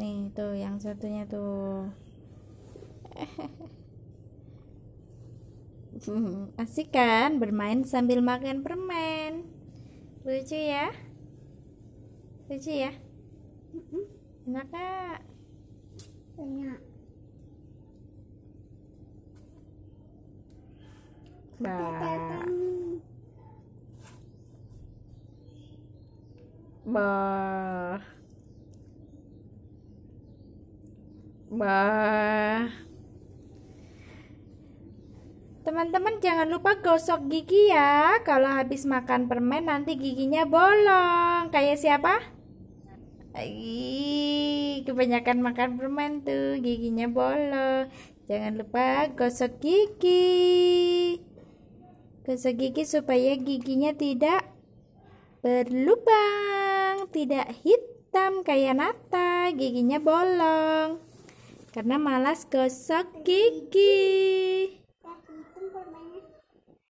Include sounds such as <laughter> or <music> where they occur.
nih tuh yang satunya tuh <laughs> asik kan bermain sambil makan permen lucu ya lucu ya enak kak enak Bah. Bah. Wah. Teman-teman jangan lupa gosok gigi ya. Kalau habis makan permen nanti giginya bolong. Kayak siapa? Ii, kebanyakan makan permen tuh giginya bolong. Jangan lupa gosok gigi. Gosok gigi supaya giginya tidak berlubang, tidak hitam kayak nata, giginya bolong karena malas gosok gigi.